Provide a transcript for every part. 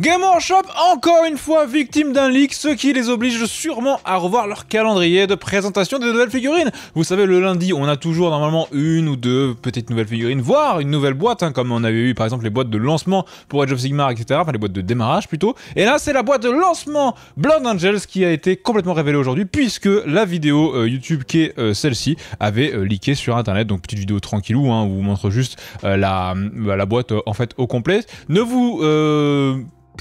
Game Shop, encore une fois victime d'un leak, ce qui les oblige sûrement à revoir leur calendrier de présentation des nouvelles figurines. Vous savez, le lundi, on a toujours normalement une ou deux petites nouvelles figurines, voire une nouvelle boîte, hein, comme on avait eu par exemple les boîtes de lancement pour Age of Sigmar, etc. Enfin, les boîtes de démarrage plutôt. Et là, c'est la boîte de lancement Blood Angels qui a été complètement révélée aujourd'hui, puisque la vidéo euh, YouTube qui est euh, celle-ci avait euh, leaké sur internet. Donc, petite vidéo tranquillou, hein, où vous montre juste la, la boîte en fait au complet. Ne vous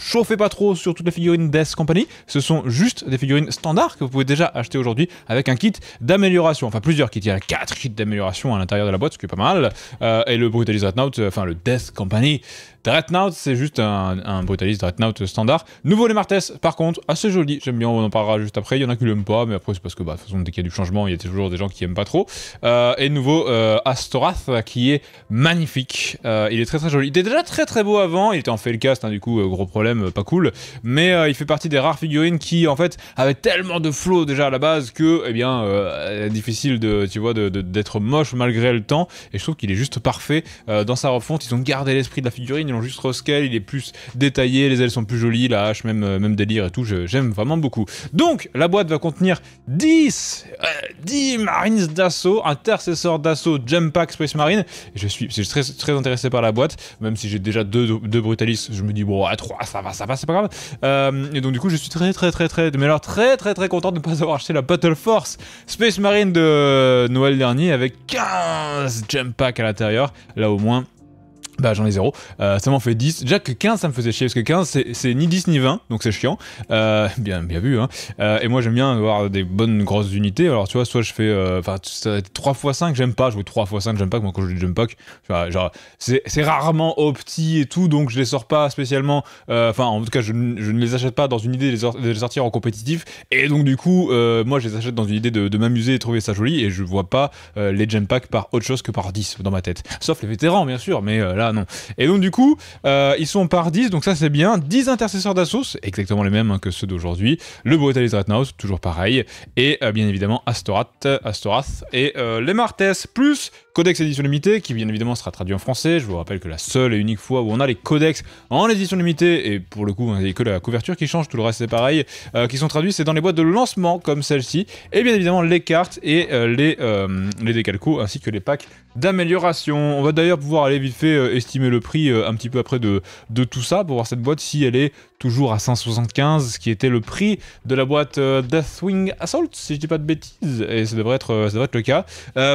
chauffez pas trop sur toutes les figurines Death Company, ce sont juste des figurines standards que vous pouvez déjà acheter aujourd'hui avec un kit d'amélioration, enfin plusieurs kits, il y a 4 kits d'amélioration à l'intérieur de la boîte, ce qui est pas mal, euh, et le Brutalis Dreadnought, euh, enfin le Death Company Dreadnought, c'est juste un, un Dreadnought standard. Nouveau les Martes, par contre, assez joli, j'aime bien, on en parlera juste après, il y en a qui l'aiment pas, mais après c'est parce que bah, de toute façon, dès qu'il y a du changement, il y a toujours des gens qui aiment pas trop. Euh, et nouveau Astorath, qui est magnifique, il est très très joli, il était déjà très très beau avant, il était en le cast hein, du coup, gros problème, euh, pas cool. Mais euh, il fait partie des rares figurines qui, en fait, avaient tellement de flow déjà à la base que, eh bien, euh, difficile de, tu vois, d'être moche malgré le temps. Et je trouve qu'il est juste parfait dans sa refonte. Ils ont gardé l'esprit de la figurine, ils ont juste rescale, il est plus détaillé, les ailes sont plus jolies, la hache, même, même délire et tout. J'aime vraiment beaucoup. Donc, la boîte va contenir 10, 10 Marines d'assaut, intercesseurs d'assaut, Jump Pack Space Marine. Et je suis, très, très intéressé par la boîte, même si j'ai déjà deux, deux je me dis, bon, à trois ça ça va, ça va, c'est pas grave. Euh, et donc du coup, je suis très, très, très, très, mais alors très, très, très content de ne pas avoir acheté la Battle Force Space Marine de Noël dernier avec 15 jump packs à l'intérieur. Là au moins, bah j'en ai zéro euh, ça m'en fait 10. Déjà que 15 ça me faisait chier, parce que 15 c'est ni 10 ni 20, donc c'est chiant. Euh, bien, bien vu, hein. Euh, et moi j'aime bien avoir des bonnes grosses unités, alors tu vois, soit je fais... Enfin, 3 x 5 j'aime pas, je vois 3 x 5 j'aime pas, moi quand je joue jump pack, c'est rarement opti et tout, donc je les sors pas spécialement, enfin en tout cas je, je, ne les achète pas dans une idée de les, sortir en compétitif, et donc du coup, moi je les achète dans une idée de, de m'amuser et trouver ça joli, et je vois pas les jump packs par autre chose que par 10 dans ma tête. Sauf les vétérans bien sûr, mais là... Ah, non. Et donc, du coup, euh, ils sont par 10, donc ça c'est bien. 10 intercesseurs d'Assos, exactement les mêmes hein, que ceux d'aujourd'hui. Le Brutalis Dreadnought, toujours pareil. Et euh, bien évidemment, Astorath, Astorath et euh, les Martes. Plus codex édition limitée, qui bien évidemment sera traduit en français. Je vous rappelle que la seule et unique fois où on a les codex en édition limitée, et pour le coup, on n'avez que la couverture qui change, tout le reste c'est pareil, euh, qui sont traduits, c'est dans les boîtes de lancement comme celle-ci, et bien évidemment les cartes et euh, les, euh, les décalcos, ainsi que les packs d'amélioration. On va d'ailleurs pouvoir aller vite fait estimer le prix un petit peu après de, de tout ça, pour voir cette boîte si elle est toujours à 175, ce qui était le prix de la boîte Deathwing Assault, si je dis pas de bêtises, et ça devrait être, ça devrait être le cas.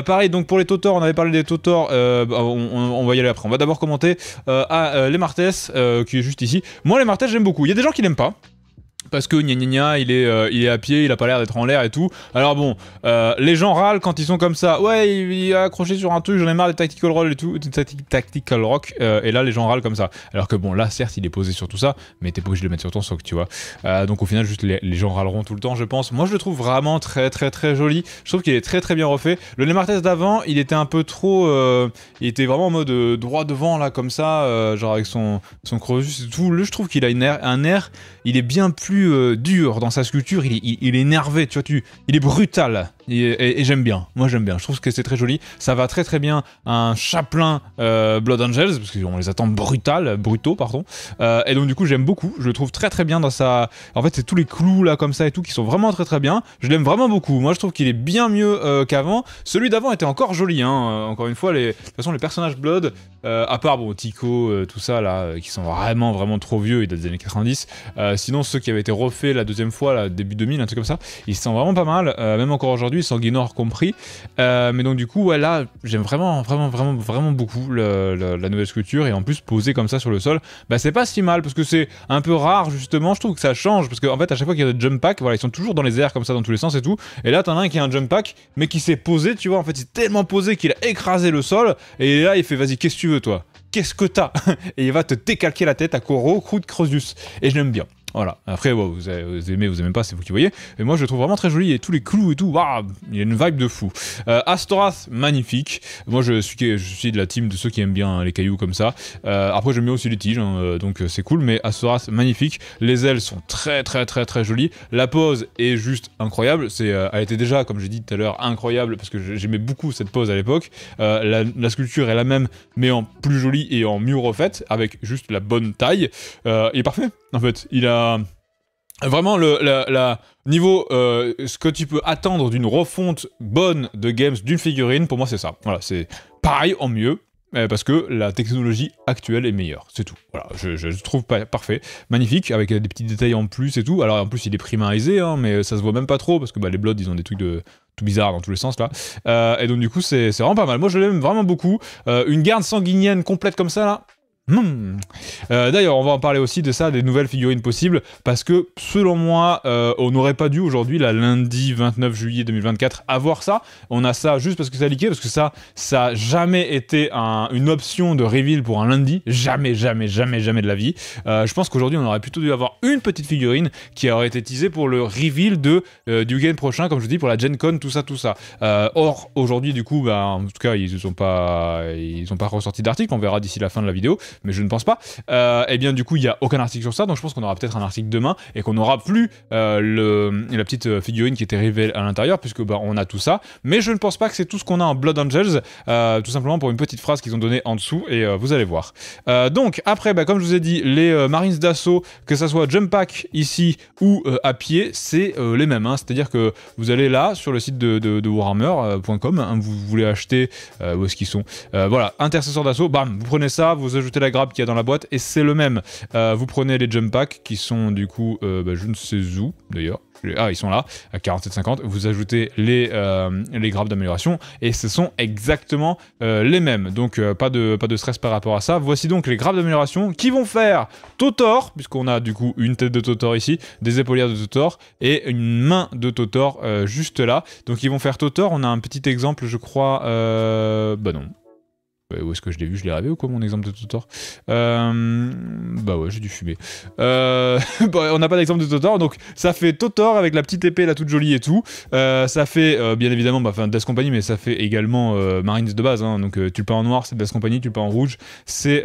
pareil, donc pour les Totors, on avait parler des Totors, euh, bah, on, va y aller après. On va d'abord commenter euh, à euh, Les Martes, qui est juste ici. Moi, Les Martes, j'aime beaucoup. Il y a des gens qui n'aiment pas parce que gna gna gna, il est, euh, il à pied, il a pas l'air d'être en l'air et tout. Alors bon, euh, les gens râlent quand ils sont comme ça. Ouais, il, est accroché sur un truc, j'en ai marre des tactical roll et tout, tactical rock. Euh, et là, les gens râlent comme ça. Alors que bon, là, certes, il est posé sur tout ça, mais t'es pas obligé de le mettre sur ton socle, tu vois. donc au final, juste les, gens râleront tout le temps, je pense. Moi, je le trouve vraiment très, très, très joli. Je trouve qu'il est très, très bien refait. Le test d'avant, il était un peu trop, il était vraiment en mode droit devant là, comme ça, genre avec son, son creux et tout. le je trouve qu'il a un air, il est bien plus euh, dur dans sa sculpture, il, est énervé, tu vois, tu, il est brutal. Et, j'aime bien, moi j'aime bien, je trouve que c'est très joli. Ça va très très bien un chaplain euh, Blood Angels, parce qu'on les attend brutal, brutaux, pardon. Euh, et donc du coup j'aime beaucoup, je le trouve très très bien dans sa... En fait c'est tous les clous là comme ça et tout qui sont vraiment très très bien. Je l'aime vraiment beaucoup, moi je trouve qu'il est bien mieux euh, qu'avant. Celui d'avant était encore joli, hein. encore une fois, les... de toute façon les personnages Blood, à part bon Tico, tout ça là, qui sont vraiment vraiment trop vieux, ils date des années 90. sinon ceux qui avaient été refaits la deuxième fois, là, début 2000, un truc comme ça, ils sont vraiment pas mal, même encore aujourd'hui sans Sanguinor compris. Euh, mais donc du coup, ouais, là, j'aime vraiment, vraiment, vraiment, vraiment beaucoup la nouvelle sculpture et en plus posé comme ça sur le sol, bah c'est pas si mal parce que c'est un peu rare justement. Je trouve que ça change parce qu'en fait à chaque fois qu'il y a des jump pack, voilà, ils sont toujours dans les airs comme ça dans tous les sens et tout. Et là, t'en as un qui a un jump pack, mais qui s'est posé, tu vois, en fait, il tellement posé qu'il a écrasé le sol et là, il fait vas-y, qu'est-ce que tu veux toi Qu'est-ce que t'as Et il va te décalquer la tête à Koro, de Crosus. Et je l'aime bien. Voilà. Après, vous, aimez, vous aimez pas, c'est vous qui voyez. mais moi, je le trouve vraiment très joli. Et tous les clous et tout, il y a une vibe de fou. Euh, Astorath, magnifique. Moi, je suis, je suis de la team de ceux qui aiment bien hein, les cailloux comme ça. Euh, après, j'aime bien aussi les tiges, hein, euh, donc euh, c'est cool. Mais Astorath, magnifique. Les ailes sont très, très, très, très jolies. La pose est juste incroyable. C'est, elle était déjà, comme j'ai dit tout à l'heure, incroyable parce que j'aimais beaucoup cette pose à l'époque. La, la, sculpture est la même, mais en plus jolie et en mieux refaite, avec juste la bonne taille. il est parfait, en fait. Il a euh, vraiment le la, niveau euh, ce que tu peux attendre d'une refonte bonne de games d'une figurine, pour moi c'est ça. Voilà, c'est pareil en mieux. Euh, parce que la technologie actuelle est meilleure, c'est tout. Voilà, je, trouve pas parfait, magnifique, avec des petits détails en plus et tout. Alors en plus il est primarisé, hein, mais ça se voit même pas trop parce que bah, les Bloods ils ont des trucs de, tout bizarre dans tous les sens là. et donc du coup c'est vraiment pas mal. Moi je l'aime vraiment beaucoup. une garde sanguinienne complète comme ça là, Hmm. Euh, d'ailleurs, on va en parler aussi de ça, des nouvelles figurines possibles, parce que selon moi, euh, on n'aurait pas dû aujourd'hui, la lundi 29 juillet 2024, avoir ça. On a ça juste parce que ça liqué, parce que ça, ça n'a jamais été une option de reveal pour un lundi. Jamais, jamais, jamais, jamais de la vie. Euh, je pense qu'aujourd'hui, on aurait plutôt dû avoir une petite figurine qui aurait été teasée pour le reveal de, du week prochain, comme je dis, pour la Gen Con, tout ça, tout ça. or, aujourd'hui, du coup, bah, en tout cas, ils n'ont pas, ils pas ressorti d'article, on verra d'ici la fin de la vidéo mais je ne pense pas, et euh, eh bien du coup, il n'y a aucun article sur ça, donc je pense qu'on aura peut-être un article demain, et qu'on n'aura plus euh, le, la petite euh, figurine qui était révélée à l'intérieur, puisque bah, on a tout ça, mais je ne pense pas que c'est tout ce qu'on a en Blood Angels, tout simplement pour une petite phrase qu'ils ont donnée en dessous, et vous allez voir. donc, après, bah, comme je vous ai dit, les Marines d'assaut, que ça soit Jump Pack ici, ou à pied, c'est les mêmes, hein. c'est-à-dire que vous allez là, sur le site de, Warhammer.com, hein, vous voulez acheter, où est-ce qu'ils sont, voilà, intercesseur d'assaut, bam, vous prenez ça, vous ajoutez la grappe qu'il y a dans la boîte et c'est le même. Euh, vous prenez les jump packs qui sont du coup, euh, bah, je ne sais où d'ailleurs. Ah, ils sont là, à 47,50. Vous ajoutez les, euh, les grappes d'amélioration et ce sont exactement les mêmes. Donc, pas, de, pas de stress par rapport à ça. Voici donc les grappes d'amélioration qui vont faire Totor, puisqu'on a du coup une tête de Totor ici, des épaulières de Totor et une main de Totor juste là. Donc, ils vont faire Totor. On a un petit exemple, je crois. bah non, bah, où est-ce que je l'ai vu Je l'ai rêvé ou quoi mon exemple de Totor euh, Bah ouais, j'ai dû fumer. Euh, bah, on n'a pas d'exemple de Totor, donc ça fait Totor avec la petite épée là toute jolie et tout. Euh, ça fait euh, bien évidemment bah, Death Company, mais ça fait également Marines de base. Hein. donc tu le peins en noir, c'est Death Company, tu le peins en rouge, c'est...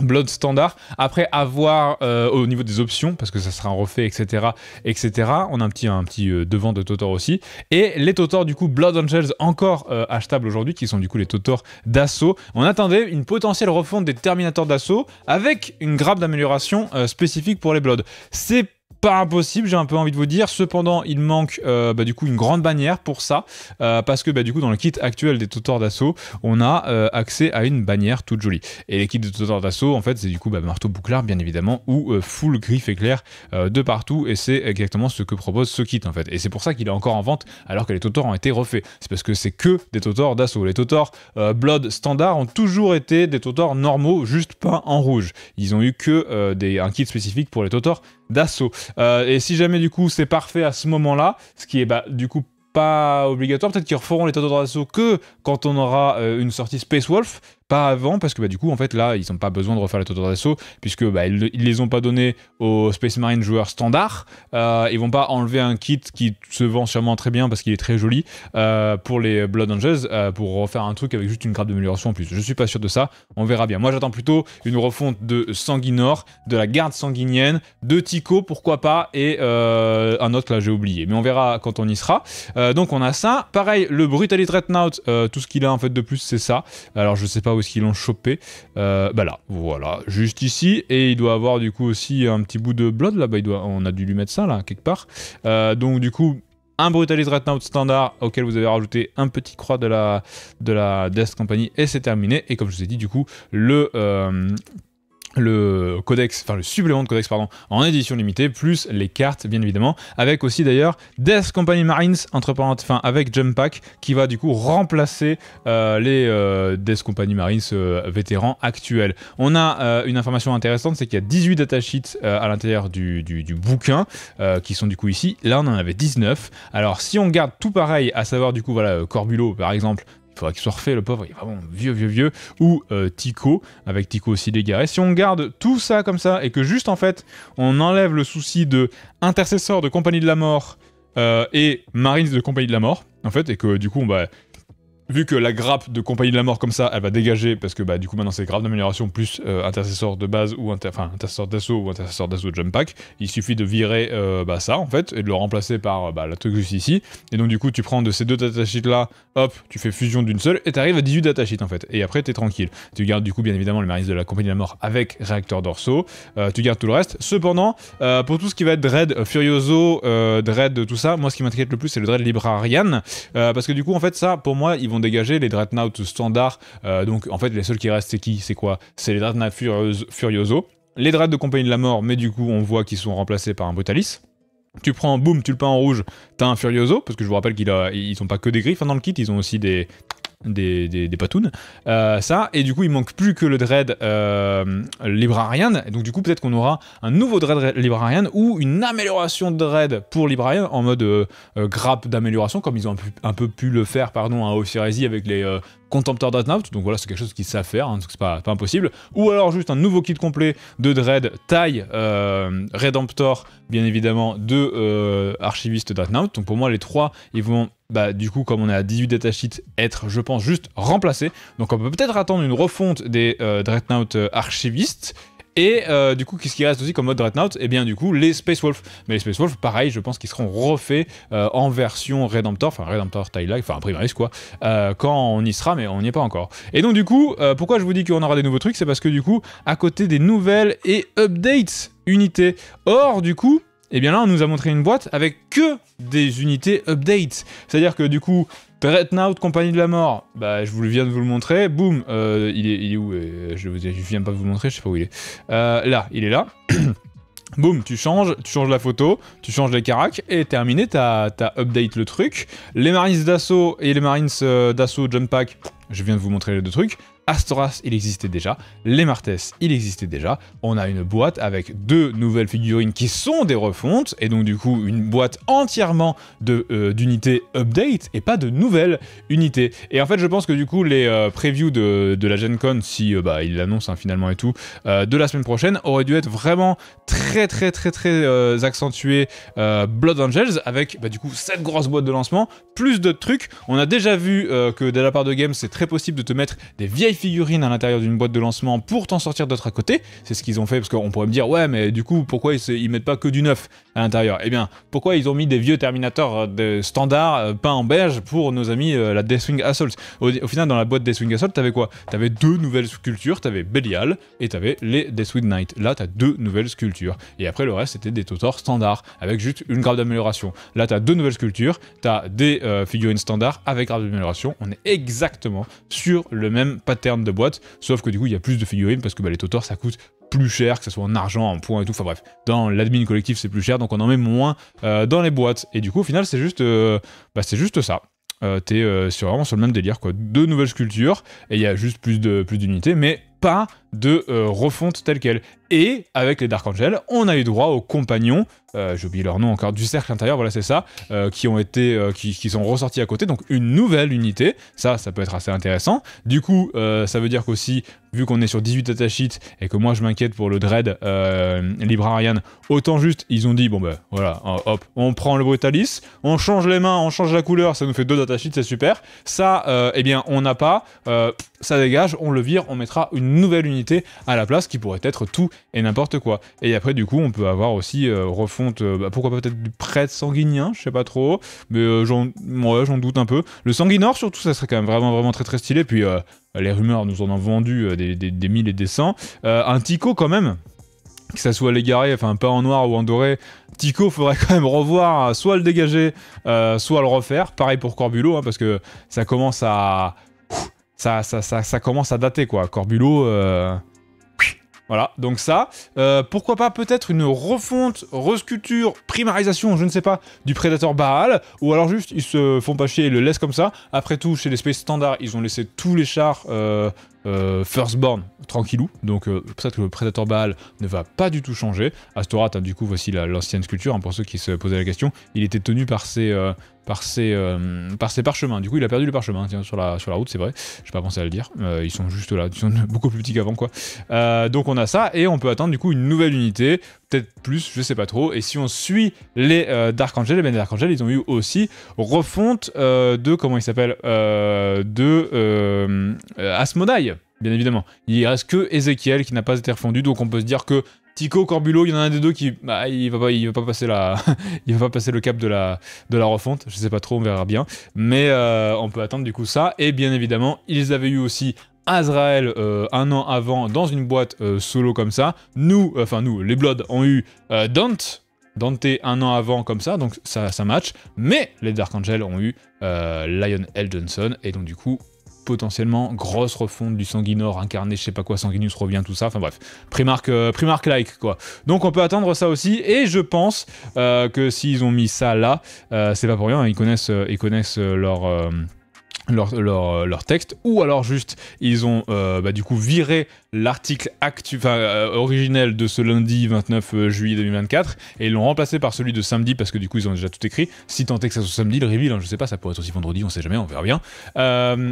Blood standard. Après avoir euh, au niveau des options, parce que ça sera un refait, etc., etc. On a un petit, un petit euh, devant de Totor aussi. Et les Totor du coup Blood Angels encore euh, achetables aujourd'hui, qui sont du coup les Totor d'assaut. On attendait une potentielle refonte des Terminators d'assaut avec une grappe d'amélioration spécifique pour les Bloods. C'est pas impossible, j'ai un peu envie de vous dire. Cependant, il manque euh, bah, du coup une grande bannière pour ça, euh, parce que bah, du coup dans le kit actuel des Totors d'assaut, on a euh, accès à une bannière toute jolie. Et les kits des Totors d'assaut, en fait, c'est du coup bah, marteau bouclard bien évidemment ou full griffe éclair de partout, et c'est exactement ce que propose ce kit en fait. Et c'est pour ça qu'il est encore en vente alors que les Totors ont été refaits. C'est parce que c'est que des Totors d'assaut. Les Totors Blood standard ont toujours été des Totors normaux, juste peints en rouge. Ils ont eu que des, un kit spécifique pour les Totors d'assaut. Euh, et si jamais du coup c'est parfait à ce moment-là, ce qui est bah, du coup pas obligatoire, peut-être qu'ils referont les tâteaux d'assaut que quand on aura euh, une sortie Space Wolf, avant parce que bah, du coup en fait là ils n'ont pas besoin de refaire les tours d'assaut puisque bah, ils, les ont pas donné aux Space Marine joueurs standard euh, ils vont pas enlever un kit qui se vend sûrement très bien parce qu'il est très joli euh, pour les Blood Angels euh, pour refaire un truc avec juste une grappe d'amélioration en plus je suis pas sûr de ça on verra bien moi j'attends plutôt une refonte de Sanguinor de la garde sanguinienne de Tico pourquoi pas et un autre là j'ai oublié mais on verra quand on y sera donc on a ça pareil le Brutality Dreadnought tout ce qu'il a en fait de plus c'est ça alors je sais pas où qu'ils l'ont chopé euh, Bah là, voilà, juste ici. Et il doit avoir du coup aussi un petit bout de blood là-bas. Doit... On a dû lui mettre ça là, quelque part. Euh, donc du coup, un brutalise retinout standard auquel vous avez rajouté un petit croix de la, de la Death Company et c'est terminé. Et comme je vous ai dit, du coup, le... Euh le codex, enfin le supplément de codex, pardon, en édition limitée, plus les cartes, bien évidemment, avec aussi d'ailleurs Death Company Marines, entre parenthèses, enfin avec Jump Pack, qui va du coup remplacer euh, les euh, Death Company Marines euh, vétérans actuels. On a une information intéressante, c'est qu'il y a 18 datasheets à l'intérieur du, du, bouquin, qui sont du coup ici. Là, on en avait 19. Alors, si on garde tout pareil, à savoir du coup, voilà, Corbulo, par exemple, il faudra qu'il soit refait, le pauvre, il est vraiment vieux, vieux, vieux, ou euh, Tico, avec Tico aussi dégaré. Si on garde tout ça comme ça, et que juste en fait, on enlève le souci de intercesseur de Compagnie de la Mort euh, et Marines de Compagnie de la Mort, en fait, et que du coup, bah, vu que la grappe de Compagnie de la Mort comme ça, elle va dégager, parce que bah, du coup maintenant c'est grappe d'amélioration plus euh, intercesseur de base ou inter intercesseur d'assaut ou intercesseur d'assaut jump pack, il suffit de virer euh, bah, ça en fait, et de le remplacer par euh, bah, la truc ici, et donc du coup tu prends de ces deux datasheets là, hop, tu fais fusion d'une seule, et t'arrives à 18 datasheets en fait, et après t'es tranquille. Tu gardes du coup bien évidemment les maris de la Compagnie de la Mort avec réacteur dorsaux, tu gardes tout le reste. Cependant, pour tout ce qui va être Dread, Furioso, Dread, tout ça, moi ce qui m'inquiète le plus c'est le Dread Librarian, parce que du coup en fait ça, pour moi, va dégagé dégager, les Dreadnoughts standard euh, donc en fait les seuls qui restent c'est qui C'est quoi C'est les Dreadnoughts Furioso, les Dreads de Compagnie de la Mort, mais du coup on voit qu'ils sont remplacés par un Brutalis. Tu prends, boum, tu le peins en rouge, t'as un Furioso, parce que je vous rappelle qu'ils ils ont pas que des griffes hein, dans le kit, ils ont aussi des, des, des, patounes. Euh, ça, et du coup, il manque plus que le Dread euh, Librarian. donc, du coup, peut-être qu'on aura un nouveau Dread Librarian ou une amélioration de Dread pour Librarian en mode euh, grappe d'amélioration, comme ils ont un peu, pu le faire, pardon, à hein, avec les Contemptor Dreadnought, donc voilà, c'est quelque chose qu'ils savent faire, hein, c'est pas, impossible. Ou alors juste un nouveau kit complet de Dread, taille euh, Redemptor, bien évidemment, de euh, Archiviste Dreadnought. Donc pour moi, les trois, ils vont bah, du coup, comme on est à 18 datasheets, être, je pense, juste remplacés. Donc on peut peut-être attendre une refonte des euh, Dreadnought euh, archivistes et euh, du coup, qu'est-ce qui reste aussi comme mode Dreadnought Et eh bien, du coup, les Space Wolf. Mais les Space Wolf, pareil, je pense qu'ils seront refaits euh, en version Redemptor, enfin Redemptor Tile, enfin Primaris quoi, euh, quand on y sera, mais on n'y est pas encore. Et donc, du coup, pourquoi je vous dis qu'on aura des nouveaux trucs C'est parce que, du coup, à côté des nouvelles et updates unités. Or, du coup, et eh bien là, on nous a montré une boîte avec que des unités update. C'est-à-dire que du coup, Dreadnought, compagnie de la mort, bah, je vous viens de vous le montrer, boum, euh, il, est, où euh, je, vous, viens pas de vous le montrer, je sais pas où il est. Euh, là, il est là. Boum, tu changes, tu changes la photo, tu changes les caracs, et terminé, t'as as update le truc. Les Marines d'assaut et les Marines d'assaut jump pack, je viens de vous montrer les deux trucs. Astoras, il existait déjà. Les Martes, il existait déjà. On a une boîte avec deux nouvelles figurines qui sont des refontes, et donc du coup une boîte entièrement euh, d'unités update et pas de nouvelles unités. Et en fait, je pense que du coup, les euh, previews de, la Gen Con, si euh, bah, ils l'annoncent hein, finalement et tout, de la semaine prochaine, auraient dû être vraiment très très très très accentués Blood Angels, avec bah, du coup cette grosse boîte de lancement, plus d'autres trucs. On a déjà vu que de la part de Games, c'est très possible de te mettre des vieilles figurines à l'intérieur d'une boîte de lancement pour t'en sortir d'autres à côté. C'est ce qu'ils ont fait parce qu'on pourrait me dire ouais mais du coup pourquoi ils, mettent pas que du neuf à l'intérieur Eh bien pourquoi ils ont mis des vieux terminator euh, de standard euh, peints en beige pour nos amis euh, la Deathwing Assault au, final dans la boîte Deathwing Assault tu t'avais quoi tu avais deux nouvelles sculptures, tu t'avais Belial et t'avais les Deathwing Knight. Là tu as deux nouvelles sculptures et après le reste c'était des Totors standard avec juste une grave d'amélioration. Là t'as deux nouvelles sculptures, t'as des figurines standard avec grave d'amélioration. On est exactement sur le même pattern de boîte, sauf que du coup il y a plus de figurines parce que bah, les totors ça coûte plus cher, que ce soit en argent, en points et tout, enfin bref, dans l'admin collectif c'est plus cher, donc on en met moins euh, dans les boîtes, et du coup au final c'est juste, euh, bah, c'est juste ça. Euh, t'es vraiment sur le même délire quoi. Deux nouvelles sculptures et il y a juste plus de plus d'unités, mais pas de euh, refonte telle qu'elle. Et avec les Dark Angels, on a eu droit aux compagnons, euh, j'oublie leur nom encore, du cercle intérieur, voilà c'est ça, euh, qui ont été, qui, sont ressortis à côté, donc une nouvelle unité, ça, ça peut être assez intéressant. Du coup, ça veut dire qu'aussi, vu qu'on est sur 18 attachites et que moi je m'inquiète pour le Dread Librarian, autant juste, ils ont dit, bon ben voilà, hein, hop, on prend le Brutalis, on change les mains, on change la couleur, ça nous fait deux attachites, c'est super. Ça, eh bien, on n'a pas, ça dégage, on le vire, on mettra une nouvelle unité à la place qui pourrait être tout et n'importe quoi. Et après, du coup, on peut avoir aussi euh, refonte, euh, bah, pourquoi pas peut-être du prêtre sanguinien, je sais pas trop, mais euh, j'en doute un peu. Le sanguinor, surtout, ça serait quand même vraiment, vraiment très, très stylé. Puis les rumeurs nous en ont vendu des, des, mille et des cents. un Tico, quand même que ça soit l'égaré, enfin pas en noir ou en doré, Tico faudrait quand même revoir, soit le dégager, soit le refaire. Pareil pour Corbulo, hein, parce que ça commence à ça, ça, ça, commence à dater, quoi. Corbulo... Euh, voilà, donc ça. Euh, pourquoi pas peut-être une refonte, resculpture, primarisation, je ne sais pas, du prédateur Baal, ou alors juste ils se font pas chier et le laissent comme ça. Après tout, chez les Space Standard, ils ont laissé tous les chars euh, euh Firstborn tranquillou, donc peut-être que le prédateur Baal ne va pas du tout changer. Astorat, hein, du coup, voici l'ancienne sculpture, hein, pour ceux qui se posaient la question, il était tenu par ses, par ses, euh, par ses parchemins. Du coup, il a perdu le parchemin sur, la, sur la route, c'est vrai. J'ai pas pensé à le dire. Euh, ils sont juste là. Ils sont beaucoup plus petits qu'avant, quoi. Euh, donc, on a ça. Et on peut attendre du coup, une nouvelle unité. Peut-être plus, je sais pas trop. Et si on suit les Dark Angel, eh bien, les Dark Angel, ils ont eu aussi refonte de. Comment il s'appelle De Asmodai bien évidemment. Il reste que Ezekiel qui n'a pas été refondu, donc on peut se dire que Tico, Corbulo, il y en a un des deux qui, bah, il va pas, il va pas passer la, il va pas passer le cap de la, de la refonte. Je sais pas trop, on verra bien. Mais euh, on peut attendre du coup ça. Et bien évidemment, ils avaient eu aussi Azrael euh, un an avant dans une boîte euh, solo comme ça. Nous, enfin nous, les Bloods ont eu Dante, Dante un an avant comme ça, donc ça, ça match. Mais les Dark Angel ont eu Lion L. Johnson et donc du coup potentiellement grosse refonte du Sanguinor incarné, je sais pas quoi, Sanguinus revient, tout ça, enfin bref, Primark, euh, Primark like quoi. Donc on peut attendre ça aussi, et je pense euh, que s'ils ont mis ça là, euh, c'est pas pour rien, hein. ils connaissent, ils connaissent leur euh, leur, texte, ou alors juste ils ont euh, bah, du coup viré l'article euh, originel de ce lundi 29 juillet 2024 et ils l'ont remplacé par celui de samedi parce que du coup ils ont déjà tout écrit. Si tant est que ça soit samedi, le reveal, hein, je sais pas, ça pourrait être aussi vendredi, on sait jamais, on verra bien.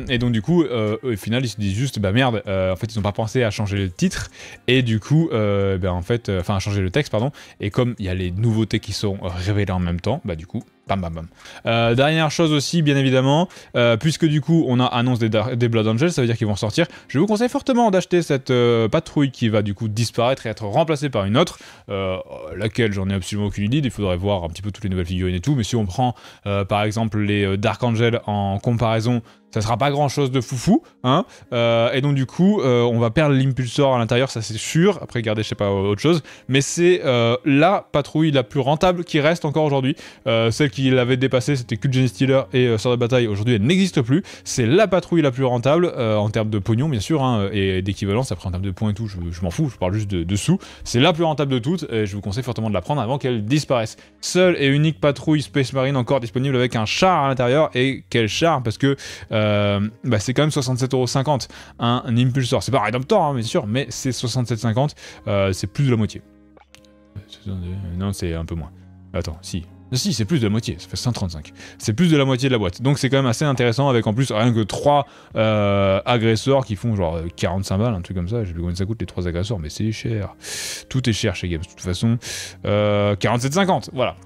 et donc du coup, au final, ils se disent juste bah merde, en fait ils n'ont pas pensé à changer le titre et du coup, bah, en fait, enfin à changer le texte, pardon. Et comme il y a les nouveautés qui sont révélées en même temps, bah du coup, Bam, bam, euh, dernière chose aussi, bien évidemment, euh, puisque du coup on a annonce des, Blood Angels, ça veut dire qu'ils vont sortir. Je vous conseille fortement d'acheter cette euh, patrouille qui va du coup disparaître et être remplacée par une autre, laquelle j'en ai absolument aucune idée. Il faudrait voir un petit peu toutes les nouvelles figurines et tout. Mais si on prend par exemple les Dark angels en comparaison ça sera pas grand chose de foufou, hein, euh, et donc du coup, euh, on va perdre l'impulsor à l'intérieur, ça c'est sûr, après garder, je sais pas, autre chose, mais c'est euh, la patrouille la plus rentable qui reste encore aujourd'hui, celle qui l'avait dépassée, c'était que Jenny et Sœur de Bataille, aujourd'hui elle n'existe plus, c'est la patrouille la plus rentable, en termes de pognon bien sûr, hein, et d'équivalence, après en termes de points et tout, je, m'en fous, je parle juste de, de sous, c'est la plus rentable de toutes, et je vous conseille fortement de la prendre avant qu'elle disparaisse. Seule et unique patrouille Space Marine encore disponible avec un char à l'intérieur, et quel char, parce que... Euh, bah c'est quand même 67,50€ un, hein, un Impulsor. C'est pas Redemptor, hein, bien sûr, mais c'est 67,50€, euh, c'est plus de la moitié. Non, c'est un peu moins. Attends, si, si, c'est plus de la moitié, ça fait 135. C'est plus de la moitié de la boîte. Donc c'est quand même assez intéressant avec en plus rien que 3 euh, agresseurs qui font genre 45 balles, un truc comme ça. Je sais plus combien ça coûte les 3 agresseurs, mais c'est cher. Tout est cher chez Games, de toute façon. Euh, 47,50, voilà.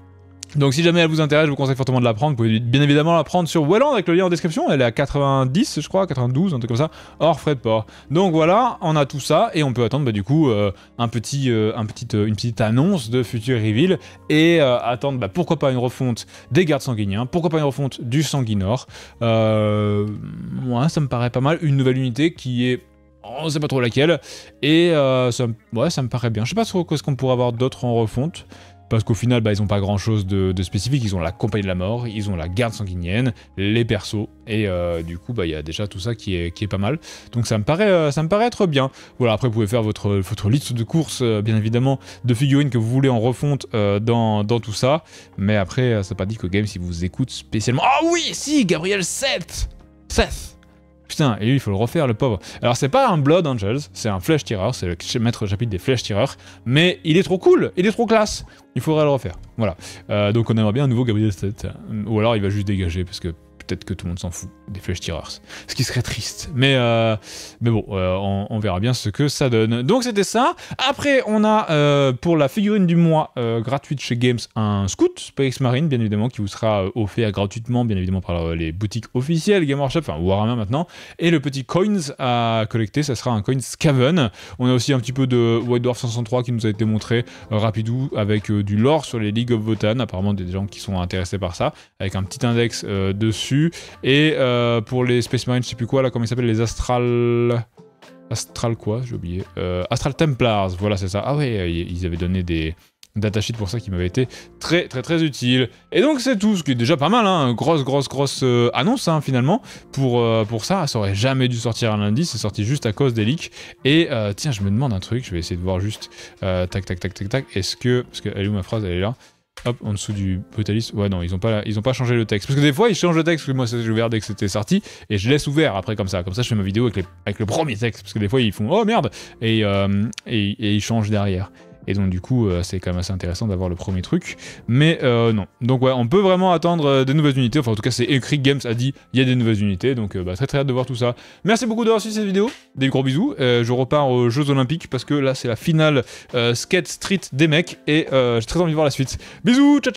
Donc si jamais elle vous intéresse, je vous conseille fortement de la prendre. Vous pouvez bien évidemment la prendre sur Welland avec le lien en description. Elle est à 90, je crois, 92, un truc comme ça, hors frais de port. Donc voilà, on a tout ça et on peut attendre bah, du coup euh, un petit, euh, un euh, une petite annonce de futur reveal et attendre bah, pourquoi pas une refonte des gardes sanguiniens, pourquoi pas une refonte du sanguinor. Moi, ça me paraît pas mal. Une nouvelle unité qui est on sait pas trop laquelle. Et ça, ouais, ça me paraît bien. Je sais pas trop ce qu'on pourrait avoir d'autre en refonte. Parce qu'au final, bah, ils n'ont pas grand chose de, spécifique. Ils ont la compagnie de la mort, ils ont la garde sanguinienne, les persos, et euh, du coup, bah, il y a déjà tout ça qui est, qui est pas mal. Donc ça me, paraît, euh, ça me paraît être bien. Voilà, après, vous pouvez faire votre, votre liste de courses, euh, bien évidemment, de figurines que vous voulez en refonte dans, dans, tout ça. Mais après, ça ne pas dit que Game, si vous écoute spécialement. Ah oui, si, Gabriel 7 Seth Putain, et lui, il faut le refaire, le pauvre. Alors, c'est pas un Blood Angels, c'est un Flèche Tireur, c'est le maître chapitre des Flèches Tireurs, mais il est trop cool, il est trop classe. Il faudrait le refaire. Voilà. Euh, donc, on aimerait bien un nouveau Gabriel Stet. Ou alors, il va juste dégager, parce que peut-être que tout le monde s'en fout des flèches tireurs. Ce qui serait triste. Mais, euh, mais bon, euh, on, verra bien ce que ça donne. Donc c'était ça. Après, on a euh, pour la figurine du mois gratuite chez Games un scout Space Marine, bien évidemment, qui vous sera offert gratuitement, bien évidemment, par les boutiques officielles Game Workshop, enfin Warhammer maintenant. Et le petit coins à collecter, ça sera un coin Scaven. On a aussi un petit peu de White Dwarf 503 qui nous a été montré rapidou avec du lore sur les League of Votan. Apparemment, des gens qui sont intéressés par ça, avec un petit index dessus et euh, pour les Space Marines, je sais plus quoi, là, comment ils s'appellent, les Astral... Astral quoi J'ai oublié. Euh, astral Templars, voilà, c'est ça. Ah ouais, euh, ils avaient donné des datasheets pour ça qui m'avaient été très très très utiles. Et donc c'est tout, ce qui est déjà pas mal, hein. grosse grosse grosse annonce hein, finalement pour, pour ça, ça aurait jamais dû sortir un lundi, c'est sorti juste à cause des leaks. Et tiens, je me demande un truc, je vais essayer de voir juste, tac tac tac tac tac, est-ce que, parce que elle est où ma phrase, elle est là, Hop, en dessous du brutaliste. Ouais, non, ils ont pas, ils ont pas changé le texte. Parce que des fois, ils changent le texte. que moi, j'ai ouvert dès que c'était sorti. Et je laisse ouvert après, comme ça. Comme ça, je fais ma vidéo avec, le premier texte. Parce que des fois, ils font Oh merde Et, euh, et ils changent derrière. Et donc du coup, euh, c'est quand même assez intéressant d'avoir le premier truc. Mais euh, non. Donc ouais, on peut vraiment attendre euh, des nouvelles unités. Enfin, en tout cas, c'est écrit. Games a dit il y a des nouvelles unités. Donc bah, très très hâte de voir tout ça. Merci beaucoup d'avoir suivi cette vidéo. Des gros bisous. je repars aux Jeux Olympiques parce que là, c'est la finale Skate Street des mecs. Et j'ai très envie de voir la suite. Bisous. Ciao.